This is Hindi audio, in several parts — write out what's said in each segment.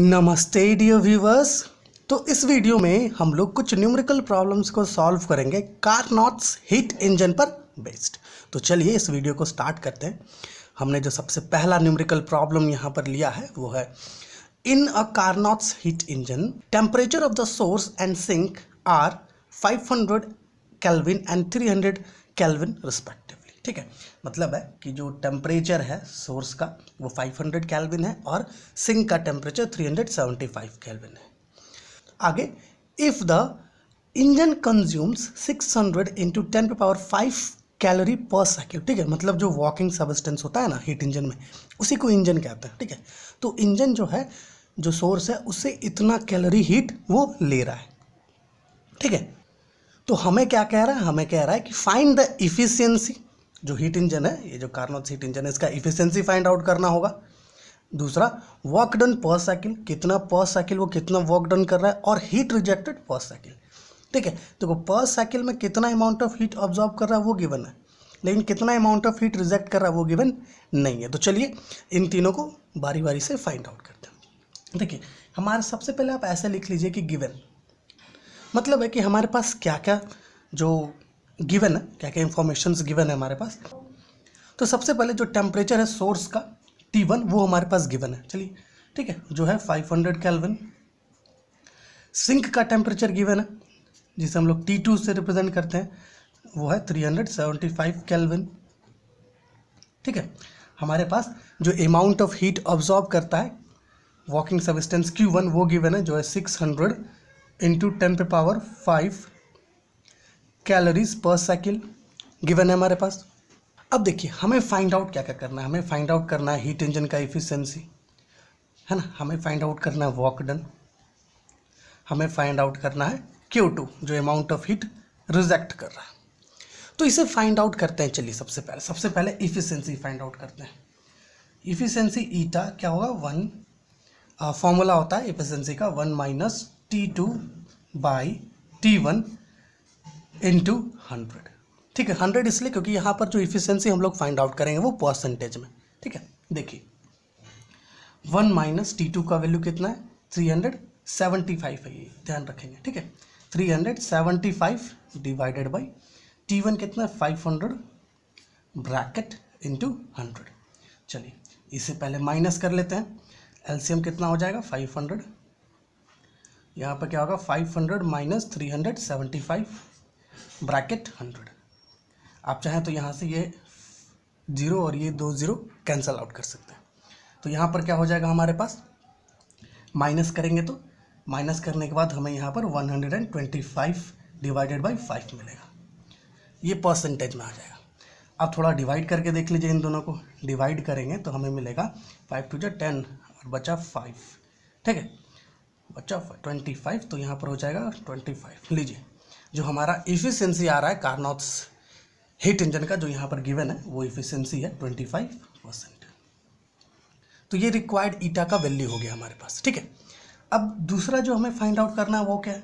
नमस्ते डियर व्यूवर्स तो इस वीडियो में हम लोग कुछ न्यूमरिकल प्रॉब्लम्स को सॉल्व करेंगे कार नॉट्स हिट इंजन पर बेस्ड तो चलिए इस वीडियो को स्टार्ट करते हैं हमने जो सबसे पहला न्यूमरिकल प्रॉब्लम यहाँ पर लिया है वो है in a Carnot's heat engine temperature of the source and sink are 500 kelvin and 300 kelvin respect ठीक है मतलब है कि जो टेम्परेचर है सोर्स का वो 500 कैलविन है और सिंक का टेम्परेचर 375 कैलविन है आगे if the engine consumes 600 hundred into ten पे power five calorie per cycle ठीक है मतलब जो वॉकिंग सबस्टेंस होता है ना हीट इंजन में उसी को इंजन कहते हैं ठीक है तो इंजन जो है जो सोर्स है उससे इतना कैलोरी हीट वो ले रहा है ठीक है तो हमें क्या कह रहा है हमें कह रहा है कि फाइंड द इफिशियंसी जो हीट इंजन है ये जो कार्नोथ हीट इंजन है इसका इफिशियंसी फाइंड आउट करना होगा दूसरा वर्क डन पर साइकिल कितना पर साइकिल वो कितना वर्क डन कर रहा है और हीट रिजेक्टेड पर साइकिल ठीक है देखो पर साइकिल में कितना अमाउंट ऑफ हीट ऑब्जॉर्व कर रहा है वो गिवन है लेकिन कितना अमाउंट ऑफ हीट रिजेक्ट कर रहा है वो गिवन नहीं है तो चलिए इन तीनों को बारी बारी से फाइंड आउट करते हैं देखिए हमारे सबसे पहले आप ऐसे लिख लीजिए कि गिवन मतलब है कि हमारे पास क्या क्या जो गिवन है क्या क्या इंफॉर्मेशन गिवन है हमारे पास तो सबसे पहले जो टेम्परेचर है सोर्स का टी वन वो हमारे पास गिवन है चलिए ठीक है जो है फाइव हंड्रेड कैलविन सिंक का टेम्परेचर गिवन है जिसे हम लोग टी टू से रिप्रेजेंट करते हैं वो है three hundred seventy five kelvin ठीक है हमारे पास जो अमाउंट ऑफ हीट ऑब्जॉर्व करता है वॉकिंग सबिस्टेंस क्यू वन वो गिवन है जो है सिक्स हंड्रेड इंटू टेन पे power five calories per cycle given है हमारे पास अब देखिए हमें फाइंड आउट क्या क्या करना है हमें फाइंड आउट करना है हीट इंजन का इफिशियंसी है ना हमें फाइंड आउट करना है वॉक डन हमें फाइंड आउट करना है क्यू टू जो अमाउंट ऑफ हीट रिजेक्ट कर रहा है तो इसे फाइंड आउट करते हैं चलिए सबसे पहले सबसे पहले इफिशेंसी फाइंड आउट करते हैं इफिशेंसी ईटा क्या होगा वन फॉर्मूला होता है इफिशेंसी का one minus T two by T one into hundred ठीक है हंड्रेड इसलिए क्योंकि यहाँ पर जो इफिशियंसी हम लोग फाइंड आउट करेंगे वो परसेंटेज में ठीक है देखिए वन माइनस टी टू का वैल्यू कितना है थ्री हंड्रेड सेवेंटी फाइव है ये ध्यान रखेंगे ठीक है three hundred seventy five divided by T one कितना है five hundred bracket into hundred चलिए इससे पहले माइनस कर लेते हैं एलसीएम कितना हो जाएगा फाइव हंड्रेड यहाँ पर क्या होगा five hundred minus three hundred seventy five bracket hundred आप चाहें तो यहाँ से ये ज़ीरो और ये दो ज़ीरो कैंसिल आउट कर सकते हैं तो यहाँ पर क्या हो जाएगा हमारे पास माइनस करेंगे तो माइनस करने के बाद हमें यहाँ पर one hundred and twenty five divided by five मिलेगा ये परसेंटेज में आ जाएगा आप थोड़ा डिवाइड करके देख लीजिए इन दोनों को डिवाइड करेंगे तो हमें मिलेगा फाइव टू जो टेन और बचा फाइव ठीक है बच्चा ट्वेंटी फाइव तो यहाँ पर हो जाएगा ट्वेंटी फाइव लीजिए जो हमारा इफिशियंसी आ रहा है कार्नॉट्स हीट इंजन का जो यहाँ पर गिवन है वो इफिशियंसी है ट्वेंटी फाइव परसेंट तो ये रिक्वायर्ड ईटा का वैल्यू हो गया हमारे पास ठीक है अब दूसरा जो हमें फाइंड आउट करना है वो क्या है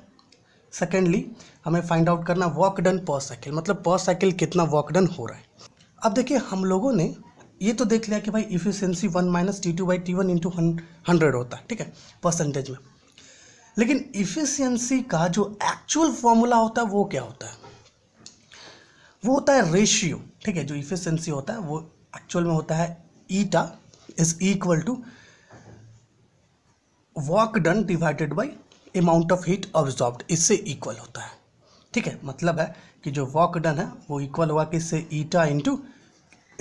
सेकेंडली हमें फाइंड आउट करना वॉक डन पर साइकिल मतलब पर साइकिल कितना वॉक डन हो रहा है अब देखिए हम लोगों ने ये तो देख लिया कि भाई efficiency one minus T two by T one into hundred होता है ठीक है परसेंटेज में लेकिन इफिशियंसी का जो एक्चुअल फॉर्मूला होता है वो क्या होता है वो होता है रेशियो ठीक है जो इफिशियंसी होता है वो एक्चुअल में होता है eta is equal to work done divided by amount of heat absorb इससे इक्वल होता है ठीक है मतलब है कि जो वर्क डन है वो इक्वल होगा किससे eta into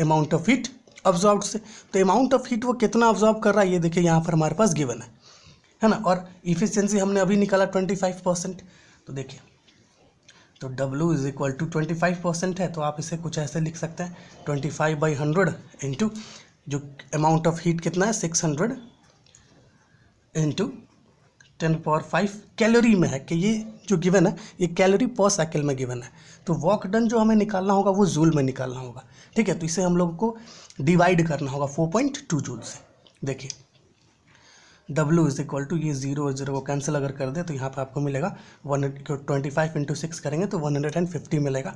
amount of heat absorb से तो अमाउंट ऑफ हीट वो कितना ऑब्जॉर्ब कर रहा है ये देखिए यहाँ पर हमारे पास गिवन है है ना और इफिशियंसी हमने अभी निकाला ट्वेंटी फाइव परसेंट तो देखिए तो W is equal to twenty five percent है तो आप इसे कुछ ऐसे लिख सकते हैं twenty five by hundred into जो अमाउंट ऑफ हीट कितना है six hundred into ten power five calorie में है कि ये जो गिवन है ये कैलोरी पर साइकिल में गिवन है तो वॉक डन जो हमें निकालना होगा वो जूल में निकालना होगा ठीक है तो इसे हम लोगों को डिवाइड करना होगा फोर पॉइंट टू जूल से देखिए W इज इक्वल टू ये जीरो जीरो को कैंसिल अगर कर दे तो यहाँ पर आपको मिलेगा one twenty five into six करेंगे तो वन हंड्रेड एंड फिफ्टी मिलेगा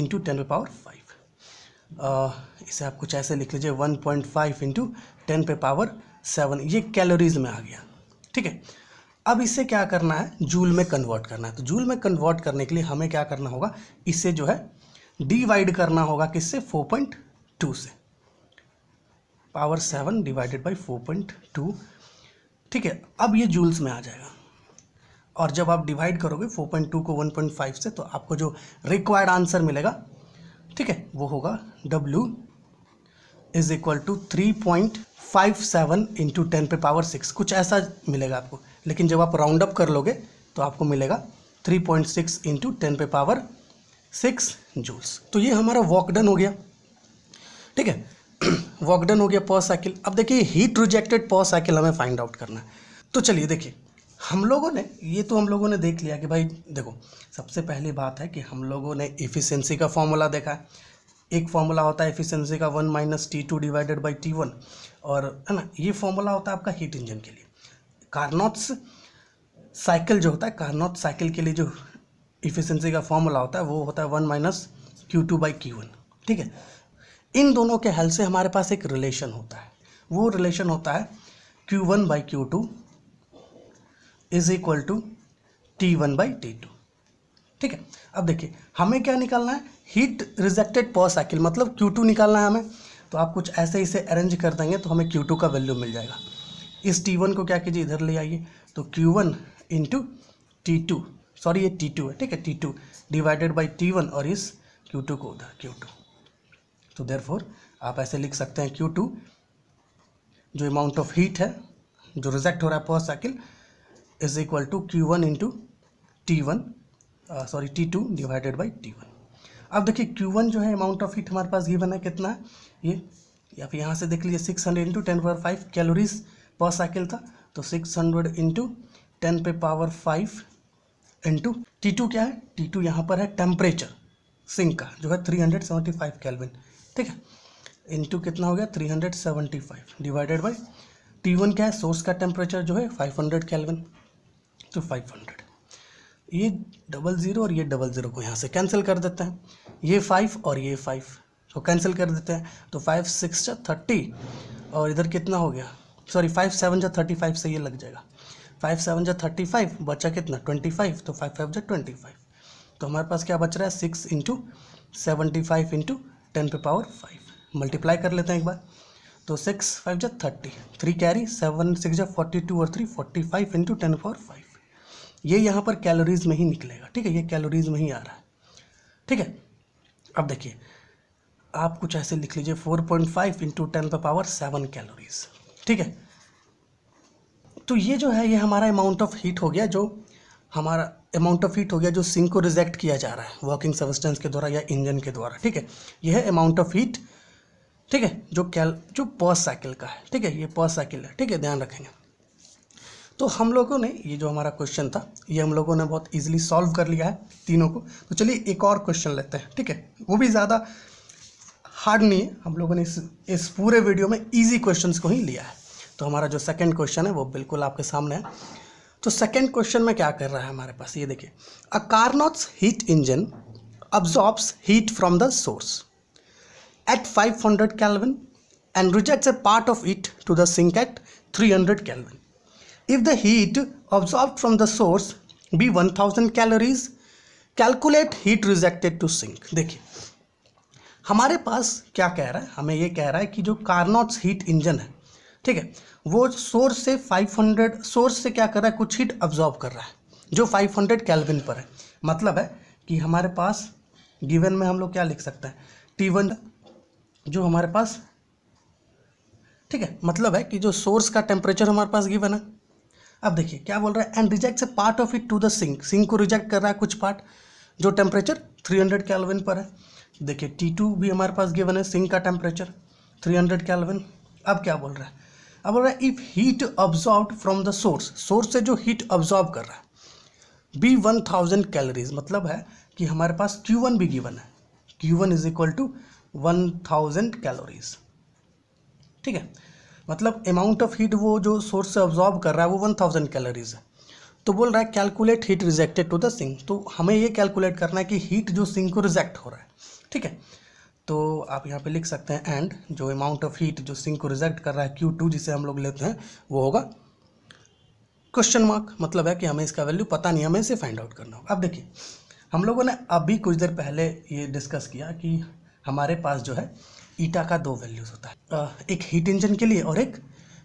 इंटू टेन पावर फाइव इसे आप कुछ ऐसे लिख लीजिए one point five into ten पे पावर सेवन ये कैलोरीज में आ गया ठीक है अब इसे क्या करना है जूल में कन्वर्ट करना है तो जूल में कन्वर्ट करने के लिए हमें क्या करना होगा इसे जो है डिवाइड करना होगा किससे फोर पॉइंट टू से power seven divided by four point two ठीक है अब ये जूल्स में आ जाएगा और जब आप डिवाइड करोगे 4.2 को 1.5 से तो आपको जो रिक्वायर्ड आंसर मिलेगा ठीक है वो होगा W is equal to three point five seven into ten पे पावर सिक्स कुछ ऐसा मिलेगा आपको लेकिन जब आप राउंड अप कर लोगे तो आपको मिलेगा three point six into ten पे पावर सिक्स जूल्स तो ये हमारा वॉकडन हो गया ठीक है वॉकडन हो गया पॉ साइकिल अब देखिए हीट रिजेक्टेड पॉ साइकिल हमें फाइंड आउट करना है तो चलिए देखिए हम लोगों ने ये तो हम लोगों ने देख लिया कि भाई देखो सबसे पहली बात है कि हम लोगों ने इफ़िशेंसी का फॉर्मूला देखा है एक फॉर्मूला होता है इफ़िशेंसी का one minus T two divided by T one और है ना ये फॉर्मूला होता है आपका हीट इंजन के लिए कार्नोट्स साइकिल जो होता है कार्नोट साइकिल के लिए जो इफिशेंसी का फॉर्मूला होता है वो होता है one minus Q two by Q one ठीक है इन दोनों के हेल्प से हमारे पास एक रिलेशन होता है वो रिलेशन होता है Q1 one by Q two is equal to T one by T two ठीक है अब देखिए हमें क्या निकालना है हीट रिजेक्टेड पॉ साइकिल मतलब Q2 निकालना है हमें तो आप कुछ ऐसे ही से अरेंज कर देंगे तो हमें Q2 का वैल्यू मिल जाएगा इस T1 को क्या कीजिए इधर ले आइए तो Q1 one into T two sorry ये T2 है ठीक है T2 डिवाइडेड बाई T1 और इस Q2 को उधर Q2 तो देयरफॉर आप ऐसे लिख सकते हैं क्यू टू जो अमाउंट ऑफ हीट है जो रिजेक्ट हो रहा है per cycle is equal to Q one into T one sorry T two divided by T one अब देखिए क्यू वन जो है अमाउंट ऑफ हीट हमारे पास गिवन है कितना है ये या फिर यहाँ से देख लीजिए six hundred into ten power five calories per cycle था तो सिक्स हंड्रेड इंटू टेन पे power five into T two क्या है टी टू यहाँ पर है टेम्परेचर सिंक का जो है three hundred seventy five kelvin ठीक है इंटू कितना हो गया three hundred seventy five divided by T one क्या है सोर्स का टेम्परेचर जो है फाइव हंड्रेड एलेवन तो फाइव हंड्रेड ये डबल ज़ीरो और ये डबल ज़ीरो को यहाँ से कैंसिल कर देते हैं ये फाइव और ये फाइव तो कैंसिल कर देते हैं तो फाइव सिक्स या थर्टी और इधर कितना हो गया सॉरी फाइव सेवन या थर्टी फाइव से ये लग जाएगा फाइव सेवन या थर्टी फाइव बचा कितना ट्वेंटी फाइव तो फाइव फाइव या ट्वेंटी फाइव तो हमारे पास क्या बच रहा है six into seventy five into ten पे पावर फाइव मल्टीप्लाई कर लेते हैं एक बार तो सिक्स फाइव जो thirty three carry seven six जो फोर्टी टू और three forty five into ten power five ये यहाँ पर कैलोरीज में ही निकलेगा ठीक है ये कैलोरीज में ही आ रहा है ठीक है अब देखिए आप कुछ ऐसे लिख लीजिए four point five into ten पर पावर सेवन कैलोरीज ठीक है तो ये जो है ये हमारा अमाउंट ऑफ हीट हो गया जो हमारा अमाउंट ऑफ हीट हो गया जो सिंक को रिजेक्ट किया जा रहा है वर्किंग सबस्टेंस के द्वारा या इंजन के द्वारा ठीक है यह है अमाउंट ऑफ हीट ठीक है जो कैल जो पर साइकिल का है ठीक है ये पर साइकिल है ठीक है ध्यान रखेंगे तो हम लोगों ने ये जो हमारा क्वेश्चन था ये हम लोगों ने बहुत इजीली सॉल्व कर लिया है तीनों को तो चलिए एक और क्वेश्चन लेते हैं ठीक है वो भी ज़्यादा हार्ड नहीं है हम लोगों ने इस इस पूरे वीडियो में इजी क्वेश्चंस को ही लिया है तो हमारा जो सेकंड क्वेश्चन है वो बिल्कुल आपके सामने है तो सेकेंड क्वेश्चन में क्या कर रहा है हमारे पास ये देखिए a Carnot's heat engine absorbs heat from the source at five hundred kelvin and rejects a part of heat to the sink at three hundred kelvin if the heat absorb from the source be one thousand calories calculate heat rejected to sink देखिए हमारे पास क्या कह रहा है हमें ये कह रहा है कि जो कारनॉट्स हीट इंजन है ठीक है वो सोर्स से 500 सोर्स से क्या कर रहा है कुछ हीट अब्जॉर्ब कर रहा है जो 500 हंड्रेड कैलविन पर है मतलब है कि हमारे पास गिवन में हम लोग क्या लिख सकते हैं टी वन जो हमारे पास ठीक है मतलब है कि जो सोर्स का टेम्परेचर हमारे पास गिवन है अब देखिए क्या बोल रहा है and reject a part of it to the sink sink को रिजेक्ट कर रहा है कुछ पार्ट जो टेम्परेचर 300 हंड्रेड पर है देखिए T2 भी हमारे पास गिवन है सिंक का टेम्परेचर 300 हंड्रेड अब क्या बोल रहा है अब बोल रहा है if heat absorb from the source source से जो हीट ऑब्जॉर्ब कर रहा है बी वन थाउजेंड कैलोरीज मतलब है कि हमारे पास क्यू वन भी गिवन है Q one is equal to one thousand calories ठीक है मतलब अमाउंट ऑफ हीट वो जो सोर्स से ऑब्जॉर्ब कर रहा है वो वन थाउजेंड कैलोरीज है तो बोल रहा है calculate heat rejected to the sink तो हमें ये कैलकुलेट करना है कि हीट जो सिंक को रिजेक्ट हो रहा है ठीक है तो आप यहाँ पे लिख सकते हैं एंड जो अमाउंट ऑफ हीट जो सिंक को रिजेक्ट कर रहा है क्यू टू जिसे हम लोग लेते हैं वो होगा क्वेश्चन मार्क मतलब है कि हमें इसका वैल्यू पता नहीं हमें इसे फाइंड आउट करना होगा अब देखिए हम लोगों ने अभी कुछ देर पहले ये डिस्कस किया कि हमारे पास जो है ईटा का दो वैल्यूज़ होता है एक हीट इंजन के लिए और एक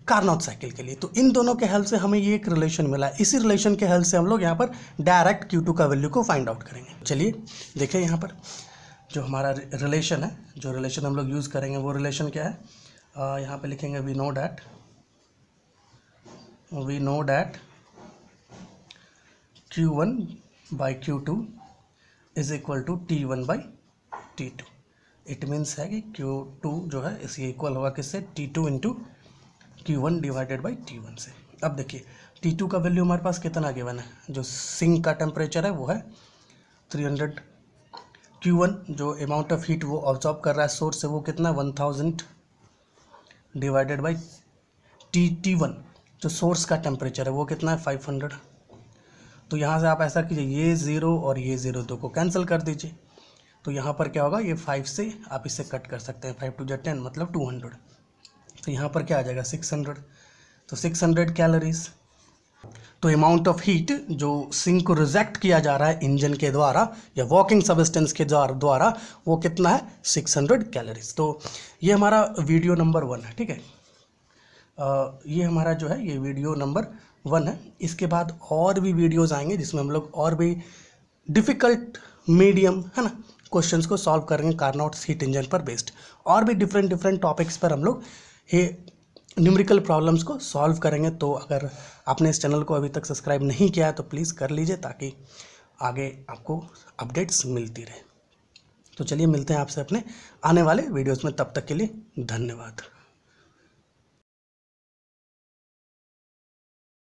कार्नोट साइकिल के लिए तो इन दोनों के हेल्प से हमें ये एक रिलेशन मिला इसी रिलेशन के हेल्प से हम लोग यहाँ पर डायरेक्ट टू का वैल्यू को फाइंड आउट करेंगे चलिए देखें यहाँ पर जो हमारा रिलेशन है जो रिलेशन हम लोग यूज़ करेंगे वो रिलेशन क्या है आ, यहाँ पे लिखेंगे we know that we know that Q one by Q two is equal to T one by T two it means है कि क्यू टू जो है इसके इक्वल होगा किससे T two into Q one divided by T one से अब देखिए टी टू का वैल्यू हमारे पास कितना गिवन है जो सिंक का टेम्परेचर है वो है थ्री हंड्रेड क्यू वन जो अमाउंट ऑफ हीट वो ऑब्जॉर्व कर रहा है सोर्स से वो कितना one thousand divided by T T one जो सोर्स का टेम्परेचर है वो कितना है फाइव हंड्रेड तो यहाँ से आप ऐसा कीजिए ये ज़ीरो और ये ज़ीरो दो को कैंसिल कर दीजिए तो यहाँ पर क्या होगा ये फाइव से आप इसे कट कर सकते हैं फाइव टू जो टेन मतलब टू हंड्रेड तो यहाँ पर क्या आ जाएगा सिक्स हंड्रेड तो सिक्स हंड्रेड कैलोरीज़ तो अमाउंट ऑफ हीट जो सिंक को रिजेक्ट किया जा रहा है इंजन के द्वारा या वॉकिंग सबिस्टेंस के द्वारा वो कितना है 600 कैलोरीज तो ये हमारा वीडियो नंबर वन है ठीक है ये हमारा जो है ये वीडियो नंबर वन है इसके बाद और भी वीडियोज़ आएंगे जिसमें हम लोग और भी डिफ़िकल्ट मीडियम है ना क्वेश्चन को सॉल्व करेंगे कार्नोट्स हीट इंजन पर बेस्ड और भी डिफरेंट डिफरेंट टॉपिक्स पर हम लोग ये न्यूमरिकल प्रॉब्लम्स को सॉल्व करेंगे तो अगर आपने इस चैनल को अभी तक सब्सक्राइब नहीं किया है तो प्लीज़ कर लीजिए ताकि आगे आपको अपडेट्स मिलती रहे तो चलिए मिलते हैं आपसे अपने आने वाले वीडियोस में तब तक के लिए धन्यवाद